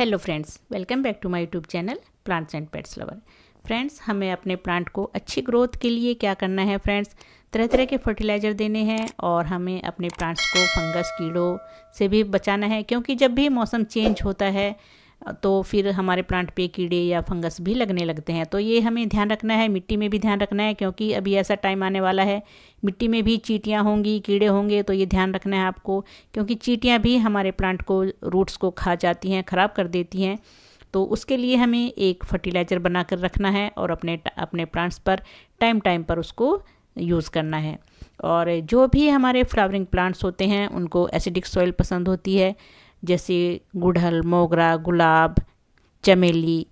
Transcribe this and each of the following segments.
hello friends welcome back to my YouTube channel plants and pets lover friends हमें अपने plant को अच्छी growth के लिए क्या करना है फ्रेंड्स तरह तरह के फर्टिलाइज़र देने हैं और हमें अपने प्लांट्स को फंगस कीड़ों से भी बचाना है क्योंकि जब भी मौसम चेंज होता है तो फिर हमारे प्लांट पे कीड़े या फंगस भी लगने लगते हैं तो ये हमें ध्यान रखना है मिट्टी में भी ध्यान रखना है क्योंकि अभी ऐसा टाइम आने वाला है मिट्टी में भी चीटियाँ होंगी कीड़े होंगे तो ये ध्यान रखना है आपको क्योंकि चीटियाँ भी हमारे प्लांट को रूट्स को खा जाती हैं ख़राब कर देती हैं तो उसके लिए हमें एक फर्टिलाइज़र बना कर रखना है और अपने अपने प्लांट्स पर टाइम टाइम पर उसको यूज़ करना है और जो भी हमारे फ्लावरिंग प्लांट्स होते हैं उनको एसिडिक सॉइल पसंद होती है जैसे गुड़हल मोगरा गुलाब चमेली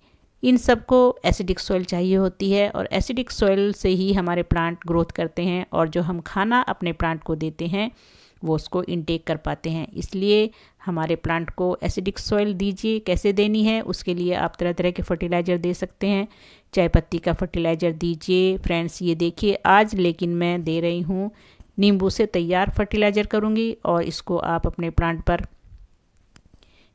इन सबको एसिडिक सॉइल चाहिए होती है और एसिडिक सॉइल से ही हमारे प्लांट ग्रोथ करते हैं और जो हम खाना अपने प्लांट को देते हैं वो उसको इनटेक कर पाते हैं इसलिए हमारे प्लांट को एसिडिक सॉइल दीजिए कैसे देनी है उसके लिए आप तरह तरह के फर्टिलाइज़र दे सकते हैं चाय पत्ती का फर्टिलाइज़र दीजिए फ्रेंड्स ये देखिए आज लेकिन मैं दे रही हूँ नींबू से तैयार फर्टिलाइज़र करूँगी और इसको आप अपने प्लांट पर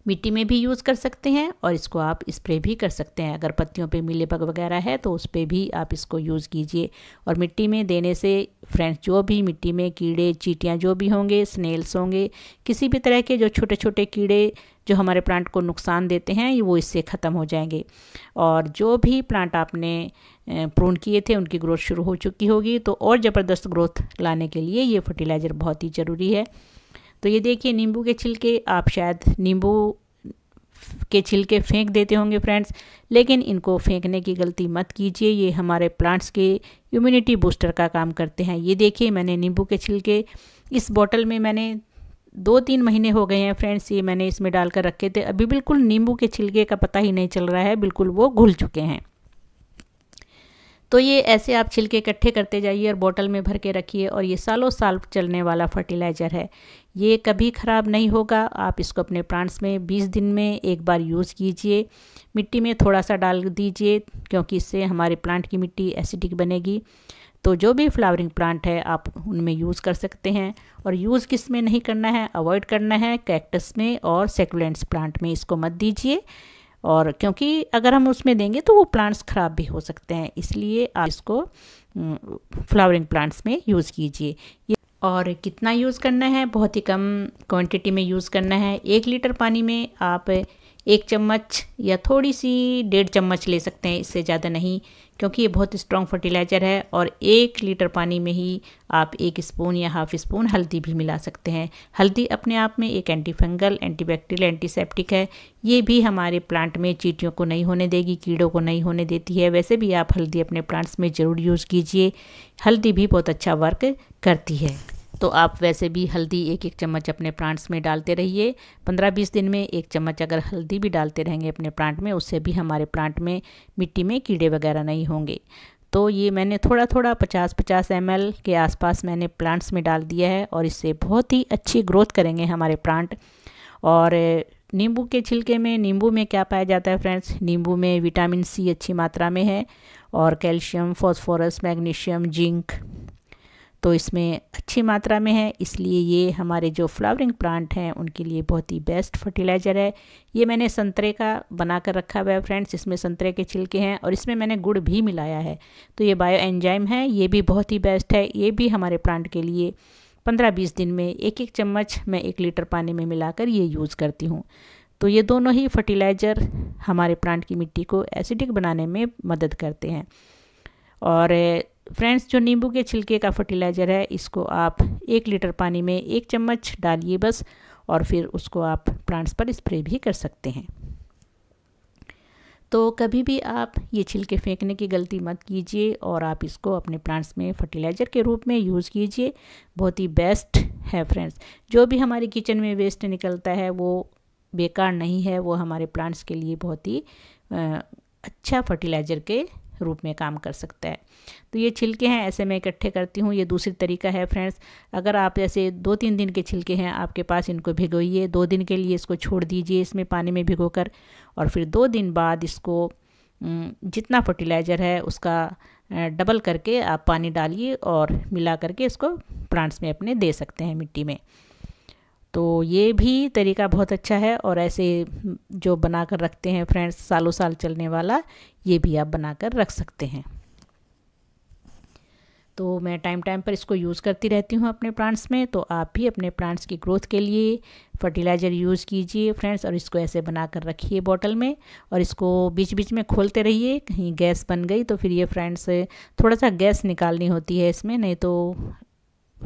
मिट्टी में भी यूज़ कर सकते हैं और इसको आप स्प्रे भी कर सकते हैं अगर पत्तियों पे मिले पग वगैरह है तो उस पर भी आप इसको यूज़ कीजिए और मिट्टी में देने से फ्रेंड्स जो भी मिट्टी में कीड़े चीटियाँ जो भी होंगे स्नेल्स होंगे किसी भी तरह के जो छोटे छोटे कीड़े जो हमारे प्लांट को नुकसान देते हैं वो इससे ख़त्म हो जाएंगे और जो भी प्लांट आपने प्रून किए थे उनकी ग्रोथ शुरू हो चुकी होगी तो और ज़बरदस्त ग्रोथ लाने के लिए ये फर्टिलाइज़र बहुत ही ज़रूरी है तो ये देखिए नींबू के छिलके आप शायद नींबू के छिलके फेंक देते होंगे फ्रेंड्स लेकिन इनको फेंकने की गलती मत कीजिए ये हमारे प्लांट्स के इम्यूनिटी बूस्टर का काम करते हैं ये देखिए मैंने नींबू के छिलके इस बॉटल में मैंने दो तीन महीने हो गए हैं फ्रेंड्स ये मैंने इसमें डाल कर रखे थे अभी बिल्कुल नींबू के छिलके का पता ही नहीं चल रहा है बिल्कुल वो घुल चुके हैं तो ये ऐसे आप छिलके इकट्ठे करते जाइए और बोतल में भर के रखिए और ये सालों साल चलने वाला फर्टिलाइज़र है ये कभी ख़राब नहीं होगा आप इसको अपने प्लांट्स में 20 दिन में एक बार यूज़ कीजिए मिट्टी में थोड़ा सा डाल दीजिए क्योंकि इससे हमारे प्लांट की मिट्टी एसिडिक बनेगी तो जो भी फ्लावरिंग प्लांट है आप उनमें यूज़ कर सकते हैं और यूज़ किस में नहीं करना है अवॉइड करना है कैक्टस में और सेकुलेंट्स प्लांट में इसको मत दीजिए और क्योंकि अगर हम उसमें देंगे तो वो प्लांट्स ख़राब भी हो सकते हैं इसलिए आप इसको फ्लावरिंग प्लांट्स में यूज़ कीजिए और कितना यूज़ करना है बहुत ही कम क्वांटिटी में यूज़ करना है एक लीटर पानी में आप एक चम्मच या थोड़ी सी डेढ़ चम्मच ले सकते हैं इससे ज़्यादा नहीं क्योंकि ये बहुत स्ट्रॉन्ग फर्टिलाइज़र है और एक लीटर पानी में ही आप एक स्पून या हाफ स्पून हल्दी भी मिला सकते हैं हल्दी अपने आप में एक एंटीफंगल एंटीबैक्टीरियल एंटीसेप्टिक है ये भी हमारे प्लांट में चीटियों को नहीं होने देगी कीड़ों को नहीं होने देती है वैसे भी आप हल्दी अपने प्लांट्स में ज़रूर यूज़ कीजिए हल्दी भी बहुत अच्छा वर्क करती है तो आप वैसे भी हल्दी एक एक चम्मच अपने प्लांट्स में डालते रहिए 15-20 दिन में एक चम्मच अगर हल्दी भी डालते रहेंगे अपने प्लांट में उससे भी हमारे प्लांट में मिट्टी में कीड़े वगैरह नहीं होंगे तो ये मैंने थोड़ा पचास पचास एम के आसपास मैंने प्लांट्स में डाल दिया है और इससे बहुत ही अच्छी ग्रोथ करेंगे हमारे प्लांट और नींबू के छिलके में नींबू में क्या पाया जाता है फ्रेंड्स नींबू में विटामिन सी अच्छी मात्रा में है और कैल्शियम फॉस्फोरस मैग्नीशियम जिंक तो इसमें अच्छी मात्रा में है इसलिए ये हमारे जो फ्लावरिंग प्लांट हैं उनके लिए बहुत ही बेस्ट फर्टिलाइज़र है ये मैंने संतरे का बना कर रखा हुआ है फ्रेंड्स इसमें संतरे के छिलके हैं और इसमें मैंने गुड़ भी मिलाया है तो ये बायो एंजाइम है ये भी बहुत ही बेस्ट है ये भी हमारे प्लांट के लिए पंद्रह बीस दिन में एक एक चम्मच मैं एक लीटर पानी में मिलाकर ये यूज़ करती हूँ तो ये दोनों ही फर्टिलाइज़र हमारे प्लांट की मिट्टी को एसिडिक बनाने में मदद करते हैं और फ्रेंड्स जो नींबू के छिलके का फर्टिलाइज़र है इसको आप एक लीटर पानी में एक चम्मच डालिए बस और फिर उसको आप प्लांट्स पर स्प्रे भी कर सकते हैं तो कभी भी आप ये छिलके फेंकने की गलती मत कीजिए और आप इसको अपने प्लांट्स में फर्टिलाइज़र के रूप में यूज़ कीजिए बहुत ही बेस्ट है फ्रेंड्स जो भी हमारे किचन में वेस्ट निकलता है वो बेकार नहीं है वो हमारे प्लांट्स के लिए बहुत ही अच्छा फर्टिलाइज़र के रूप में काम कर सकता है तो ये छिलके हैं ऐसे मैं इकट्ठे करती हूँ ये दूसरी तरीका है फ्रेंड्स अगर आप ऐसे दो तीन दिन के छिलके हैं आपके पास इनको भिगोइए दो दिन के लिए इसको छोड़ दीजिए इसमें पानी में भिगो कर और फिर दो दिन बाद इसको जितना फर्टिलाइज़र है उसका डबल करके आप पानी डालिए और मिला करके इसको प्लांट्स में अपने दे सकते हैं मिट्टी में तो ये भी तरीका बहुत अच्छा है और ऐसे जो बना कर रखते हैं फ्रेंड्स सालों साल चलने वाला ये भी आप बना कर रख सकते हैं तो मैं टाइम टाइम पर इसको यूज़ करती रहती हूँ अपने प्लांट्स में तो आप भी अपने प्लांट्स की ग्रोथ के लिए फर्टिलाइज़र यूज़ कीजिए फ्रेंड्स और इसको ऐसे बना कर रखिए बॉटल में और इसको बीच बीच में खोलते रहिए कहीं गैस बन गई तो फिर ये फ्रेंड्स थोड़ा सा गैस निकालनी होती है इसमें नहीं तो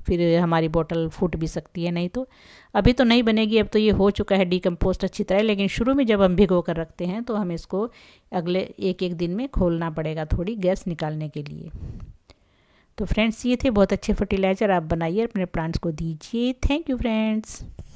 फिर हमारी बोतल फूट भी सकती है नहीं तो अभी तो नहीं बनेगी अब तो ये हो चुका है डीकम्पोस्ट अच्छी तरह लेकिन शुरू में जब हम भिगो कर रखते हैं तो हमें इसको अगले एक एक दिन में खोलना पड़ेगा थोड़ी गैस निकालने के लिए तो फ्रेंड्स ये थे बहुत अच्छे फर्टिलाइज़र आप बनाइए अपने प्लांट्स को दीजिए थैंक यू फ्रेंड्स